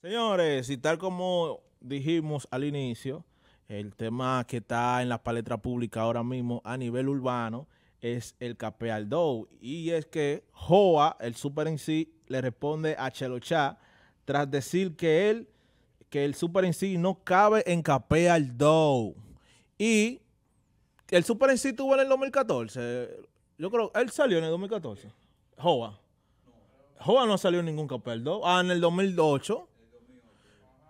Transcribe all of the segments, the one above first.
Señores, y tal como dijimos al inicio, el tema que está en la palestra pública ahora mismo a nivel urbano es el Dow. Y es que Joa, el super en sí, le responde a Chelocha tras decir que él, que el super en sí no cabe en Dow. Y el super en sí tuvo en el 2014. Yo creo, él salió en el 2014. Joa. Joa no salió en ningún Dow. Ah, en el 2008.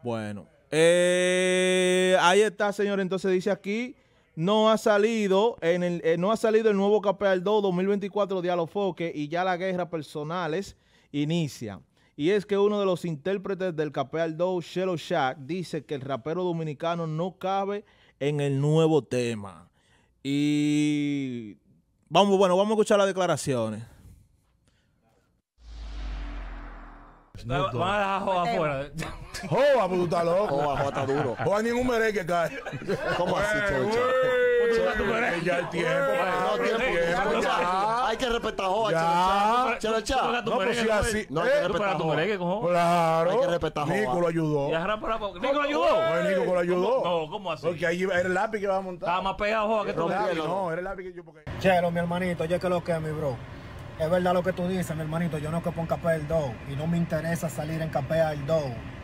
Bueno, eh, ahí está, señor. Entonces dice aquí, no ha salido en el, nuevo eh, no ha salido el nuevo 2024 de Alofoque y ya la guerra personales inicia. Y es que uno de los intérpretes del Aldo, Shelo Shack, dice que el rapero dominicano no cabe en el nuevo tema. Y vamos, bueno, vamos a escuchar las declaraciones. Pues van a dejar Jova afuera. Jova, pues tú loco. Jova, está duro. Jova ni en un merengue cae. ¿Cómo así, eh, Chelo pues Ya el tiempo. No tiempo. Hay que respetar a Jova, Chelo No, pues, pues así. No, hay que eh, respetar a Jova. Claro. Hay que respetar a Jova. Nico lo ayudó. Nico lo ayudó. Nico lo ayudó. No, ¿cómo así? Porque ahí era el lápiz que iba a montar. Estaba más pegado, Jova, que tú. No, era el lápiz que yo. Chelo, mi hermanito, yo que lo que, mi bro es verdad lo que tú dices, mi hermanito, yo no que ponga capé el y no me interesa salir en capé al do.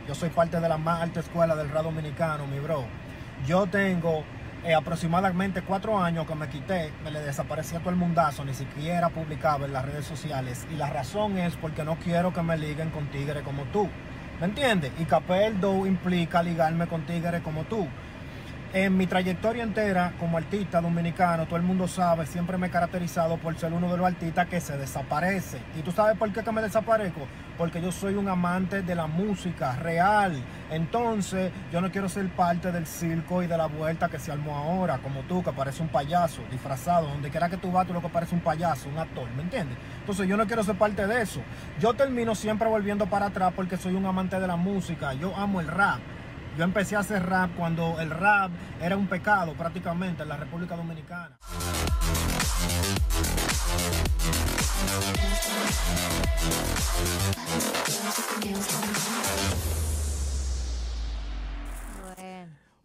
Yo soy parte de la más alta escuela del rap dominicano, mi bro. Yo tengo eh, aproximadamente cuatro años que me quité, me le desaparecía todo el mundazo, ni siquiera publicaba en las redes sociales. Y la razón es porque no quiero que me liguen con tigres como tú. ¿Me entiendes? Y Capel el implica ligarme con tigres como tú. En mi trayectoria entera como artista dominicano, todo el mundo sabe, siempre me he caracterizado por ser uno de los artistas que se desaparece. ¿Y tú sabes por qué que me desaparezco? Porque yo soy un amante de la música real. Entonces, yo no quiero ser parte del circo y de la vuelta que se armó ahora, como tú, que parece un payaso disfrazado. Donde quiera que tú vas, tú lo que parece un payaso, un actor, ¿me entiendes? Entonces, yo no quiero ser parte de eso. Yo termino siempre volviendo para atrás porque soy un amante de la música. Yo amo el rap yo empecé a hacer rap cuando el rap era un pecado prácticamente en la República Dominicana.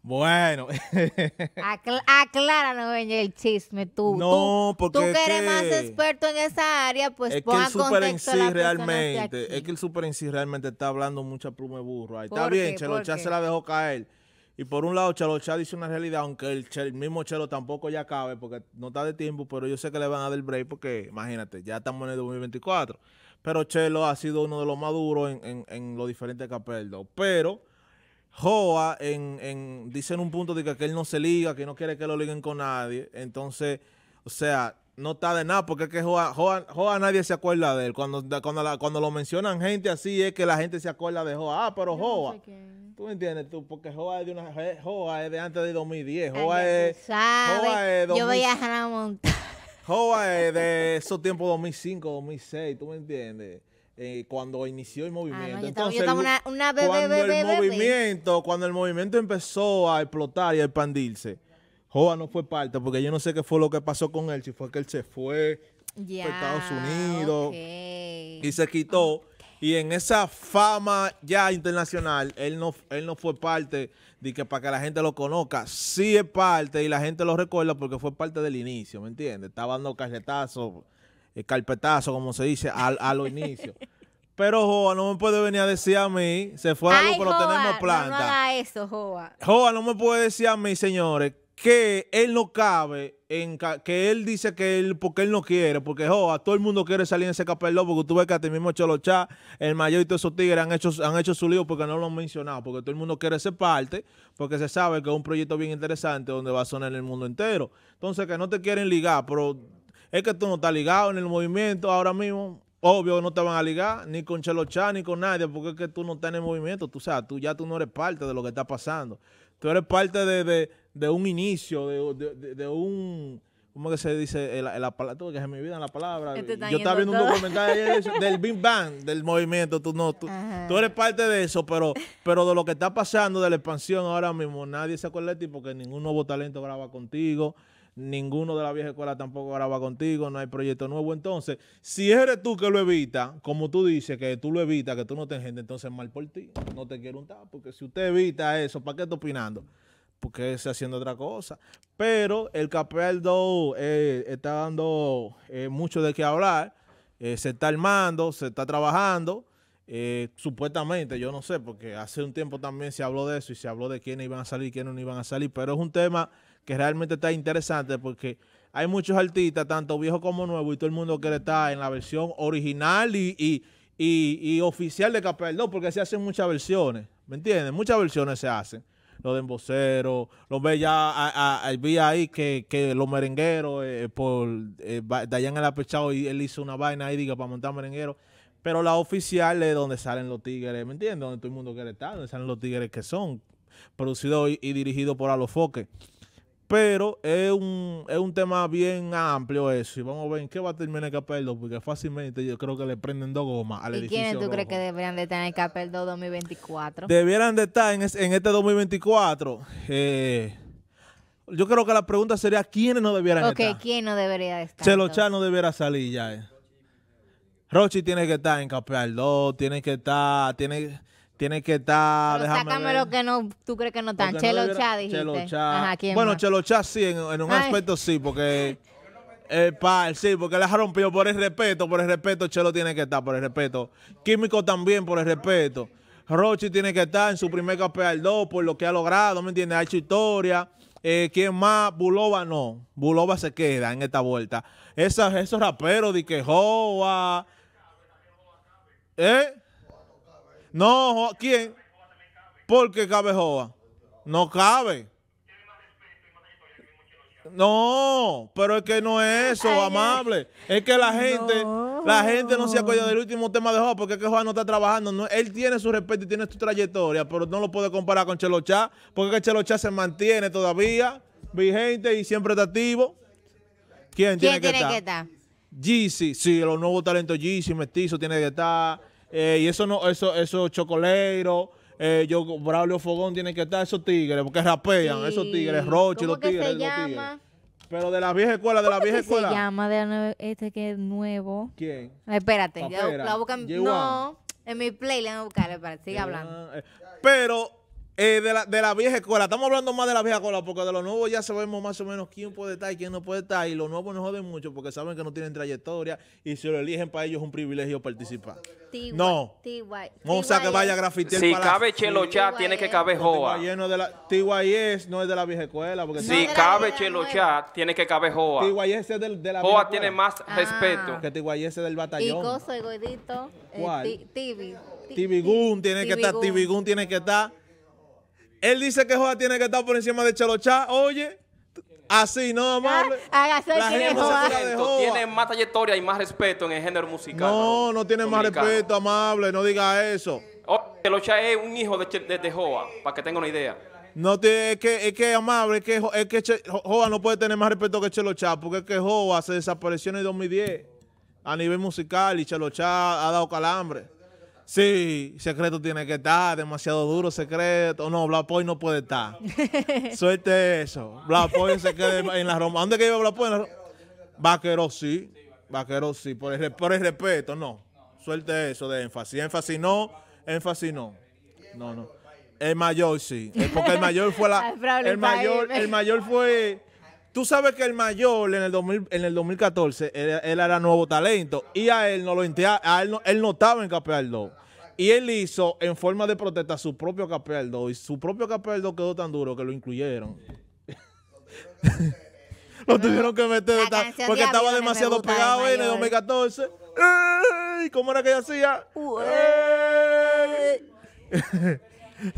Bueno. acláranos el chisme tú. No, Tú que eres más experto en esa área, pues es que el super realmente. Es que el super en sí realmente está hablando mucha pluma burro. Ahí. Está bien, Chelochá se la dejó caer. Y por un lado, Chelochá dice una realidad, aunque el, mismo Chelo tampoco ya cabe, porque no está de tiempo, pero yo sé que le van a dar el break, porque imagínate, ya estamos en el 2024. Pero Chelo ha sido uno de los más duros en, en, en los diferentes capeldos. Pero Joa en, en, dice en un punto de que él no se liga, que no quiere que lo liguen con nadie. Entonces, o sea, no está de nada porque es que Joa, Joa, nadie se acuerda de él. Cuando, cuando, lo mencionan gente así es que la gente se acuerda de Joa. Ah, pero Joa. tú me entiendes, tú, porque Joa es de, una, antes de 2010. Joa es, Joa es Yo voy a Joa es de esos tiempos 2005, 2006, tú me entiendes. Eh, cuando inició el movimiento. cuando el movimiento, cuando el movimiento empezó a explotar y a expandirse, Joa no fue parte, porque yo no sé qué fue lo que pasó con él, si fue que él se fue a Estados Unidos y se quitó. Y en esa fama ya internacional, él no, él no fue parte de que para que la gente lo conozca. Sí es parte y la gente lo recuerda porque fue parte del inicio, ¿me entiendes? Estaba dando carretazos el carpetazo, como se dice, al, a los inicio. Pero Joa no me puede venir a decir a mí, se fue a lo pero tenemos planta. No, no haga eso, Joa. Joa no me puede decir a mí, señores, que él no cabe, en que él dice que él, porque él no quiere, porque Joa, todo el mundo quiere salir en ese capelón, porque tú ves que a ti mismo Cholochá, el mayorito y todos esos tigres han hecho, han hecho su lío porque no lo han mencionado, porque todo el mundo quiere ser parte, porque se sabe que es un proyecto bien interesante donde va a sonar el mundo entero. Entonces, que no te quieren ligar, pero es que tú no estás ligado en el movimiento ahora mismo. Obvio no te van a ligar, ni con Chelochá, ni con nadie, porque es que tú no estás en el movimiento. Tú sabes, tú ya tú no eres parte de lo que está pasando. Tú eres parte de, un inicio, de, de, de un... ¿Cómo que se dice? La, la, que se me la palabra. Este Yo estaba viendo un documental ayer del Big Bang, del movimiento. Tú, no, tú, tú, eres parte de eso, pero, pero de lo que está pasando, de la expansión ahora mismo, nadie se acuerda de ti porque ningún nuevo talento graba contigo ninguno de la vieja escuela tampoco graba contigo, no hay proyecto nuevo. Entonces, si eres tú que lo evita, como tú dices, que tú lo evitas, que tú no te gente, entonces mal por ti. No te quiero untar, porque si usted evita eso, ¿para qué está opinando? Porque está haciendo otra cosa. Pero el Capeldo eh, está dando eh, mucho de qué hablar. Eh, se está armando, se está trabajando. supuestamente, yo no sé, porque hace un tiempo también se habló de eso y se habló de quiénes iban a salir y quiénes no iban a salir, pero es un tema que realmente está interesante porque hay muchos artistas, tanto viejos como nuevos, y todo el mundo quiere estar en la versión original y, oficial de Capel no, porque se hacen muchas versiones, ¿me entiendes? Muchas versiones se hacen. Los de emboceros, los ve ya, vi ahí que, los merengueros, eh, por eh, Dayan el Apechado, y él hizo una vaina ahí, diga, para montar merengueros. Pero la oficial es donde salen los tigres, ¿me entiendes? Donde todo el mundo quiere estar, donde salen los tigres que son, producidos y, dirigidos por Alofoque. Pero es un, es un tema bien amplio eso. Y vamos a ver en qué va a terminar el 2? porque fácilmente yo creo que le prenden dos gomas al ¿Y edificio. ¿Quiénes tú crees que deberían de estar en el 2 2024? Debieran de estar en, en este 2024. Eh, yo creo que la pregunta sería quiénes no deberían estar. Ok, quién no debería estar. Chelocha no debiera salir ya. Eh. Rochi tiene que estar en Capeldo, tiene que estar, tiene tiene que estar. sácame lo que no, tú crees que no están. Chelo Chá, dijiste. bueno, Chelo Chá sí, en, un aspecto sí, porque. El par, sí, porque ha rompido. por el respeto, por el respeto, Chelo tiene que estar, por el respeto. Químico también, por el respeto. Rochi tiene que estar en su primer al 2 por lo que ha logrado, ¿me entiendes? Ha hecho historia. Eh, ¿Quién más? Buloba, no. Buloba se queda en esta vuelta. esos raperos de que ¿Eh? No, ¿quién? ¿Por qué cabe Joa? No cabe. No, pero es que no es eso, amable. Es que la gente, no. la gente no se acuerda del último tema de Joa porque es que Joa no está trabajando. él tiene su respeto y tiene su trayectoria, pero no lo puede comparar con Chelo Chá. porque es que se mantiene todavía vigente y siempre está activo. ¿Quién, tiene, que, tiene estar? que estar? sí, los nuevos talentos Yeezy, Mestizo, tiene que estar. Eh, y eso no, eso, eso chocolero eh, yo, Braulio Fogón tiene que estar, esos tigres, porque rapean, esos tigres, Roche, los tigres, se llama? Pero de la vieja escuela, de la vieja escuela. se llama de este que es nuevo? ¿Quién? Espérate, yo, la buscan. No, en mi play le van a buscar, para sigue hablando. Eh, pero eh, de, la, de, la, vieja escuela. Estamos hablando más de la vieja escuela porque de lo nuevo ya sabemos más o menos quién puede estar y quién no puede estar. Y lo nuevo nos jode mucho porque saben que no tienen trayectoria y si lo eligen para ellos es un privilegio participar. No. o sea que vaya a grafitear Si cabe Chelo Chá, tiene que caber Joa. TYS no es de la vieja escuela. Porque si cabe Chelo Chat tiene que caber Joa. TYS es de la Joa tiene más ah. respeto. Que TYS es del batallón. Y Coso, Tibi. Goon tiene que estar. Goon tiene que estar. Él dice que Joa tiene que estar por encima de Chalochá. Oye, así, no, ah, amable. la gente tiene más trayectoria y más respeto en el género musical. No, no tiene más respeto, amable. No diga eso. Oh, Chelochá es un hijo de, Joa, para que tenga una idea. No tiene, es que es que amable, es que, es que Joa no puede tener más respeto que Chelochá, porque es que Joa se desapareció en el 2010 a nivel musical y Chelochá ha dado calambre. Sí, secreto tiene que estar, demasiado duro, secreto. No, Blapoy no puede estar. Suelte eso. Blapoy se queda en la Roma. ¿Dónde que iba Blapoy? Vaqueros, sí. Vaqueros, sí. Por el, por el respeto, no. Suelte eso de énfasis. Énfasis no, énfasis no. No, no. El mayor sí. Porque el mayor fue la. El mayor, el mayor fue Tú sabes que el mayor en el, 2014, él, era nuevo talento y a él no lo a él no, él estaba en 2. Y él hizo en forma de protesta su propio 2. y su propio 2 quedó tan duro que lo incluyeron. lo tuvieron que meter porque estaba demasiado pegado en el 2014. ¿Cómo era que ella hacía?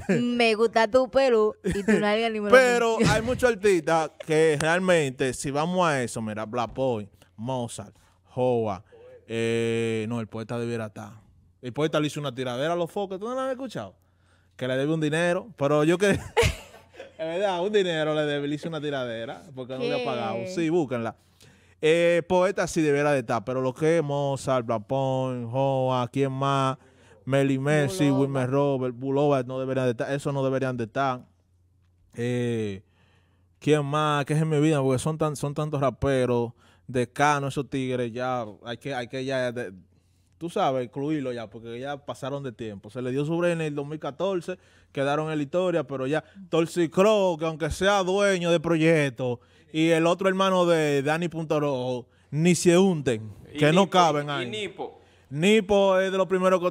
me gusta tu pelo y Pero hay muchos artistas que realmente, si vamos a eso, mira, Black Boy, Mozart, Hoa, eh, no, el poeta debiera estar. El poeta le hizo una tiradera a los focos, ¿tú no la has escuchado? Que le debe un dinero, pero yo que... En verdad, un dinero le debe, le hizo una tiradera porque no le pagado. Sí, búsquenla. Eh, poeta sí debiera de estar, pero lo que es Mozart, Black Hoa, ¿quién más? Meli Messi, Wilmer Robert, Bulova no deberían de estar, eso no deberían de estar. Eh, ¿Quién más? ¿Qué es en mi vida? Porque son, tan, son tantos raperos, Decano, esos tigres, ya hay que, hay que ya, tú sabes, incluirlo ya, porque ya pasaron de tiempo. Se le dio su en el 2014, quedaron en la historia, pero ya Torcicro, que aunque sea dueño de proyecto, y el otro hermano de Dani Punto Rojo, ni se hunden, que no caben ahí. Nipo es de los primeros que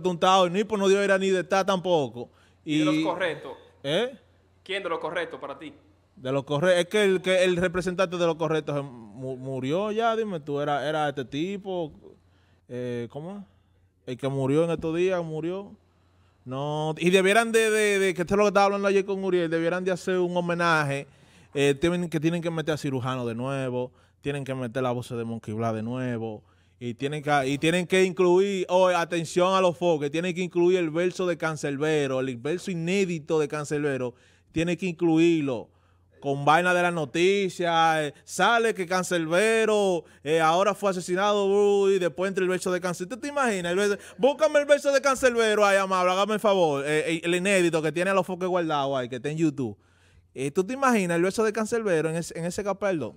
Y Nipo no dio era ni de estar tampoco. ¿Y, de los correctos? ¿Eh? ¿Quién de los correctos para ti? De los correctos. Es que el, que el representante de los correctos murió ya, dime tú. Era, era este tipo. Eh, ¿Cómo? El que murió en estos días, murió. No, y debieran de, que esto es lo que estaba hablando ayer con Uriel, debieran de hacer un homenaje, eh, tienen, que tienen que meter a Cirujano de nuevo, tienen que meter la voz de Monkey de nuevo, y tienen que, y tienen que incluir, atención a los foques, tienen que incluir el verso de Cancelbero, el verso inédito de Cancelbero, tiene que incluirlo con vaina de las noticias, eh, sale que Cancelbero eh, ahora fue asesinado y después entra el verso de Cancelbero. ¿Tú te imaginas? El, búscame el verso de Cancelbero ahí, amable, hágame el favor. Eh, el inédito que tiene a los foques guardados ahí, que está en YouTube. ¿Tú te imaginas el verso de Cancelbero en, en ese capeldo?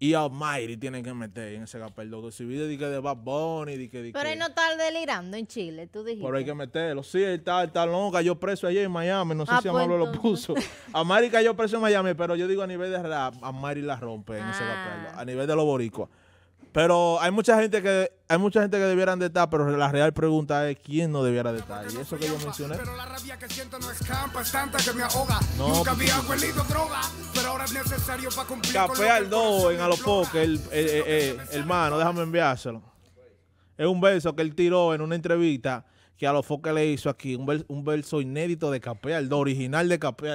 y a Almighty tienen que meter en ese papel Si vive de que de Bad Bunny, de que, Pero él no está delirando en Chile, tú dijiste. Pero hay que meterlo. Sí, él está, está loco, cayó preso ayer en Miami. No sé ah, si Amaro pues, lo puso. A Almighty cayó preso en Miami, pero yo digo a nivel de rap, Almighty la rompe en ese capeldo. Ah. A nivel de los boricuas. Pero hay mucha gente que hay mucha gente que debieran de estar, pero la real pregunta es quién no debiera de estar. Y eso que yo mencioné. Pero la rabia que siento no es es tanta que me ahoga. Nunca había huelido droga, pero ahora es necesario para cumplir. Café en Alofoque, el, hermano, déjame enviárselo. Es un verso que él tiró en una entrevista que a le hizo aquí, un, verso inédito de Cape original de Capé